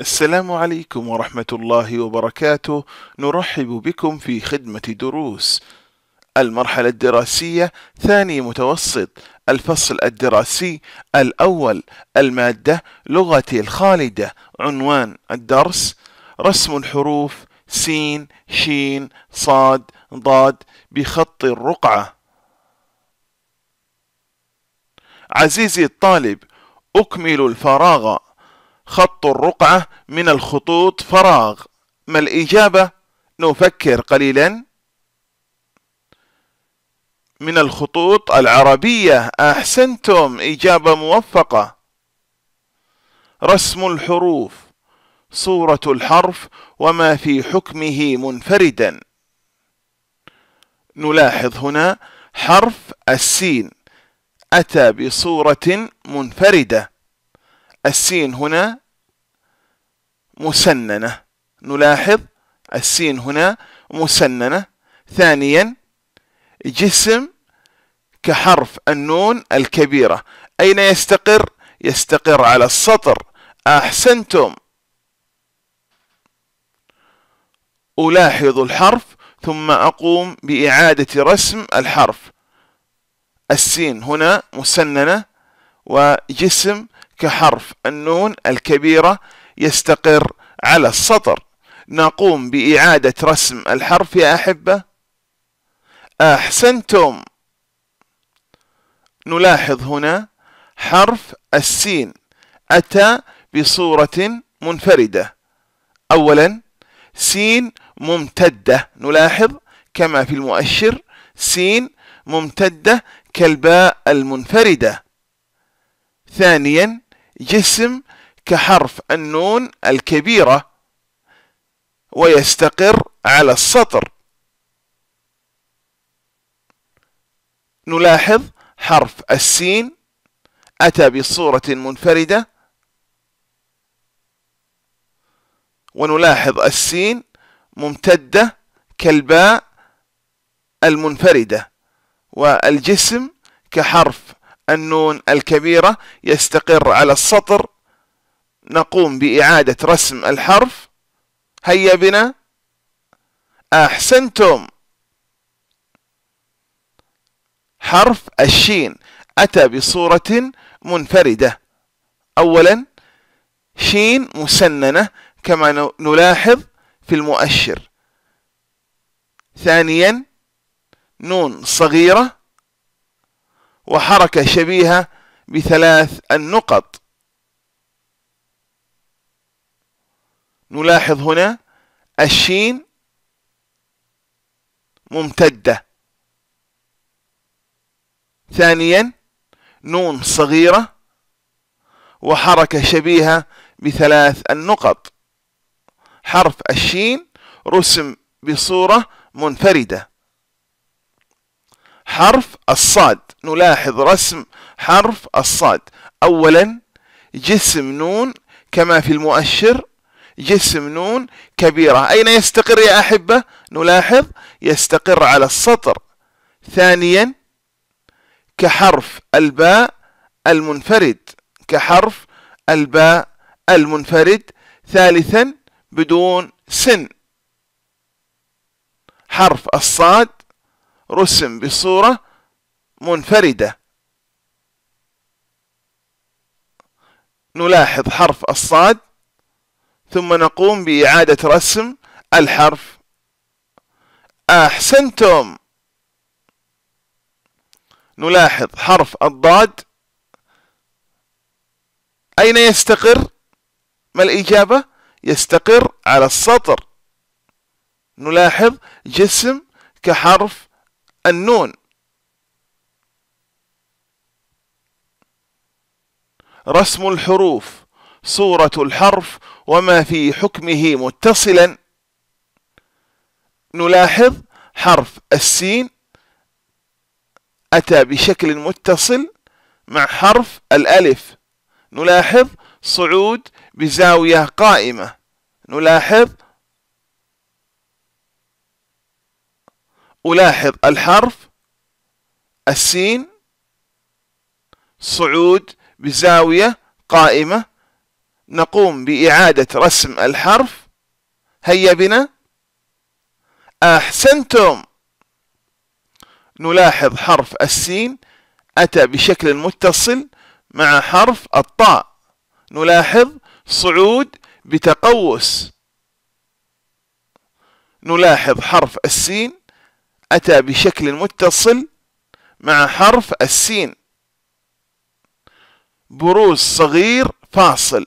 السلام عليكم ورحمة الله وبركاته نرحب بكم في خدمة دروس المرحلة الدراسية ثاني متوسط الفصل الدراسي الأول المادة لغتي الخالدة عنوان الدرس رسم الحروف س ش صاد ضاد بخط الرقعة عزيزي الطالب أكمل الفراغ خط الرقعة من الخطوط فراغ ما الإجابة؟ نفكر قليلا من الخطوط العربية أحسنتم إجابة موفقة رسم الحروف صورة الحرف وما في حكمه منفردا نلاحظ هنا حرف السين أتى بصورة منفردة السين هنا مسننة نلاحظ السين هنا مسننة ثانيا جسم كحرف النون الكبيرة أين يستقر؟ يستقر على السطر أحسنتم ألاحظ الحرف ثم أقوم بإعادة رسم الحرف السين هنا مسننة وجسم كحرف النون الكبيرة يستقر على السطر نقوم بإعادة رسم الحرف يا أحبة أحسنتم نلاحظ هنا حرف السين أتى بصورة منفردة أولا سين ممتدة نلاحظ كما في المؤشر سين ممتدة كالباء المنفردة ثانيا جسم كحرف النون الكبيرة ويستقر على السطر نلاحظ حرف السين أتى بصورة منفردة ونلاحظ السين ممتدة كالباء المنفردة والجسم كحرف النون الكبيرة يستقر على السطر نقوم بإعادة رسم الحرف هيا بنا أحسنتم حرف الشين أتى بصورة منفردة أولا شين مسننة كما نلاحظ في المؤشر ثانيا نون صغيرة وحركة شبيهة بثلاث النقط نلاحظ هنا الشين ممتدة ثانيا نون صغيرة وحركة شبيهة بثلاث النقط حرف الشين رسم بصورة منفردة حرف الصاد نلاحظ رسم حرف الصاد أولا جسم نون كما في المؤشر جسم نون كبيرة أين يستقر يا أحبة؟ نلاحظ يستقر على السطر ثانيا كحرف الباء المنفرد كحرف الباء المنفرد ثالثا بدون سن حرف الصاد رسم بصورة منفردة نلاحظ حرف الصاد ثم نقوم بإعادة رسم الحرف أحسنتم نلاحظ حرف الضاد أين يستقر؟ ما الإجابة؟ يستقر على السطر نلاحظ جسم كحرف النون رسم الحروف صورة الحرف وما في حكمه متصلا نلاحظ حرف السين أتى بشكل متصل مع حرف الألف نلاحظ صعود بزاوية قائمة نلاحظ ألاحظ الحرف السين صعود بزاوية قائمة نقوم بإعادة رسم الحرف هيا بنا أحسنتم نلاحظ حرف السين أتى بشكل متصل مع حرف الطاء نلاحظ صعود بتقوس نلاحظ حرف السين أتى بشكل متصل مع حرف السين بروز صغير فاصل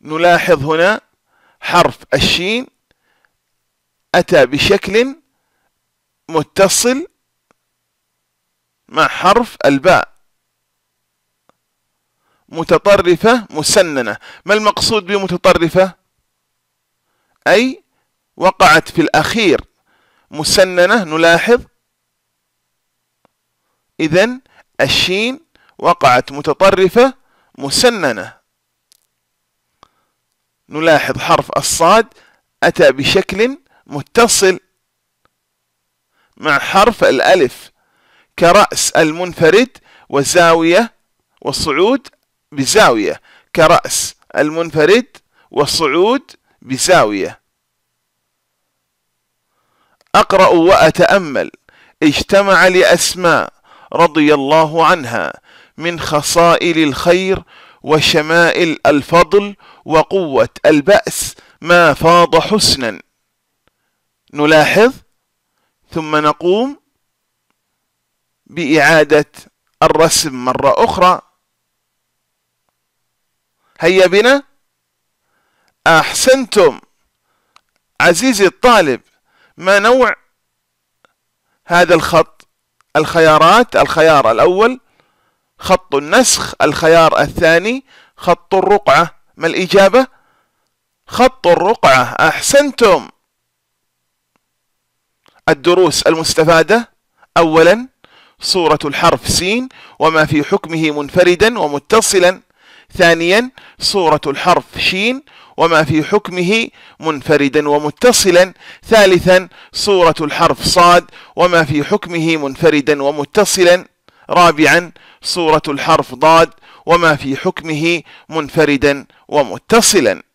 نلاحظ هنا حرف الشين أتى بشكل متصل مع حرف الباء متطرفة مسننة ما المقصود بمتطرفة؟ أي وقعت في الأخير مسننة نلاحظ إذا الشين وقعت متطرفة مسننة نلاحظ حرف الصاد أتى بشكل متصل مع حرف الألف كرأس المنفرد وزاوية وصعود بزاوية كرأس المنفرد وصعود بزاوية أقرأ وأتأمل اجتمع لأسماء رضي الله عنها من خصائل الخير وشمائل الفضل وقوة البأس ما فاض حسنا نلاحظ ثم نقوم بإعادة الرسم مرة أخرى هيا بنا أحسنتم عزيزي الطالب ما نوع هذا الخط الخيارات الخيار الأول خط النسخ الخيار الثاني خط الرقعة ما الإجابة؟ خط الرقعة أحسنتم الدروس المستفادة أولا صورة الحرف س وما في حكمه منفردا ومتصلا ثانيا صورة الحرف شين وما في حكمه منفردا ومتصلا ثالثا صورة الحرف صاد وما في حكمه منفردا ومتصلا رابعا صورة الحرف ضاد وما في حكمه منفردا ومتصلا